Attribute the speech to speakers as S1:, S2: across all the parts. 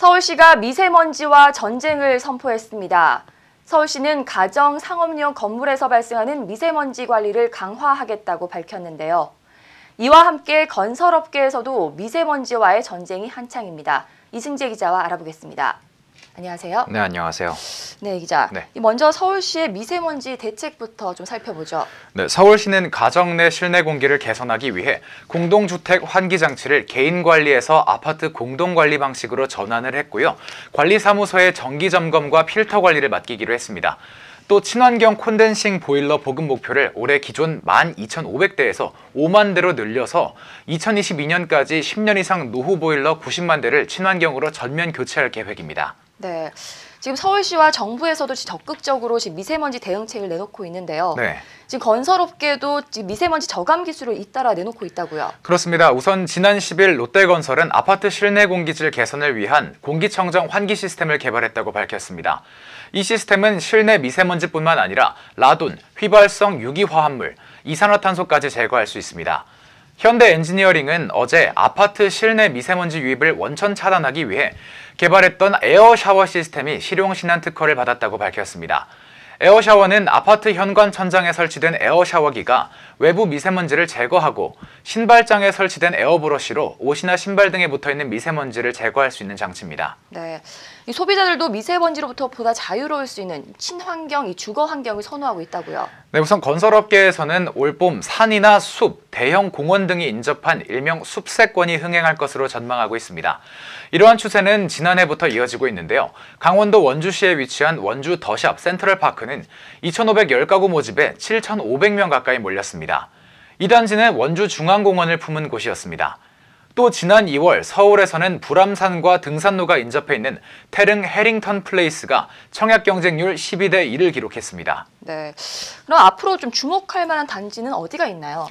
S1: 서울시가 미세먼지와 전쟁을 선포했습니다. 서울시는 가정 상업용 건물에서 발생하는 미세먼지 관리를 강화하겠다고 밝혔는데요. 이와 함께 건설업계에서도 미세먼지와의 전쟁이 한창입니다. 이승재 기자와 알아보겠습니다. 안녕하세요.
S2: 네, 안녕하세요. 네, 기자. 네.
S1: 먼저 서울시의 미세먼지 대책부터 좀 살펴보죠.
S2: 네, 서울시는 가정 내 실내 공기를 개선하기 위해 공동주택 환기 장치를 개인 관리에서 아파트 공동 관리 방식으로 전환을 했고요. 관리사무소의 정기 점검과 필터 관리를 맡기기로 했습니다. 또 친환경 콘덴싱 보일러 보급 목표를 올해 기존 12,500대에서 5만 대로 늘려서 2022년까지 10년 이상 노후 보일러 90만 대를 친환경으로 전면 교체할 계획입니다.
S1: 네. 지금 서울시와 정부에서도 적극적으로 지금 미세먼지 대응책을 내놓고 있는데요. 네. 지금 건설업계도 지금 미세먼지 저감 기술을 잇따라 내놓고 있다고요.
S2: 그렇습니다. 우선 지난 10일 롯데건설은 아파트 실내 공기질 개선을 위한 공기청정 환기 시스템을 개발했다고 밝혔습니다. 이 시스템은 실내 미세먼지뿐만 아니라 라돈, 휘발성 유기화합물, 이산화탄소까지 제거할 수 있습니다. 현대 엔지니어링은 어제 아파트 실내 미세먼지 유입을 원천 차단하기 위해 개발했던 에어 샤워 시스템이 실용 신안 특허를 받았다고 밝혔습니다. 에어 샤워는 아파트 현관 천장에 설치된 에어 샤워기가 외부 미세먼지를 제거하고 신발장에 설치된 에어 브러쉬로 옷이나 신발 등에 붙어 있는 미세먼지를 제거할 수 있는 장치입니다.
S1: 네. 소비자들도 미세먼지로부터 보다 자유로울 수 있는 친환경 이 주거 환경을 선호하고 있다고요.
S2: 네, 우선 건설업계에서는 올봄 산이나 숲, 대형 공원 등이 인접한 일명 숲세권이 흥행할 것으로 전망하고 있습니다. 이러한 추세는 지난해부터 이어지고 있는데요. 강원도 원주시에 위치한 원주 더샵 센트럴파크는 2,510가구 모집에 7,500명 가까이 몰렸습니다. 이 단지는 원주 중앙공원을 품은 곳이었습니다. 또 지난 2월 서울에서는 불암산과 등산로가 인접해 있는 태릉 해링턴 플레이스가 청약 경쟁률 12대 1을 기록했습니다.
S1: 네. 그럼 앞으로 좀 주목할 만한 단지는 어디가 있나요?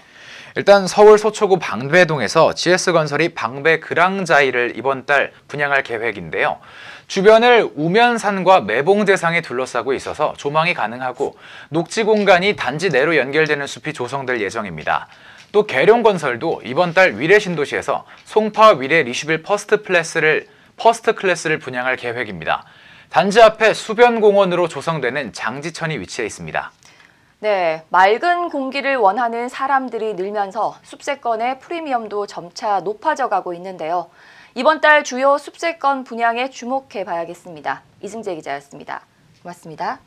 S2: 일단 서울 서초구 방배동에서 GS건설이 방배 그랑자이를 이번 달 분양할 계획인데요. 주변을 우면산과 매봉대상에 둘러싸고 있어서 조망이 가능하고 녹지 공간이 단지 내로 연결되는 숲이 조성될 예정입니다. 또 계룡건설도 이번 달 위례 신도시에서 송파 위례 리슈빌 퍼스트 클래스를 퍼스트 클래스를 분양할 계획입니다. 단지 앞에 수변공원으로 조성되는 장지천이 위치해 있습니다.
S1: 네, 맑은 공기를 원하는 사람들이 늘면서 숲세권의 프리미엄도 점차 높아져 가고 있는데요. 이번 달 주요 숲세권 분양에 주목해 봐야겠습니다. 이승재 기자였습니다. 고맙습니다.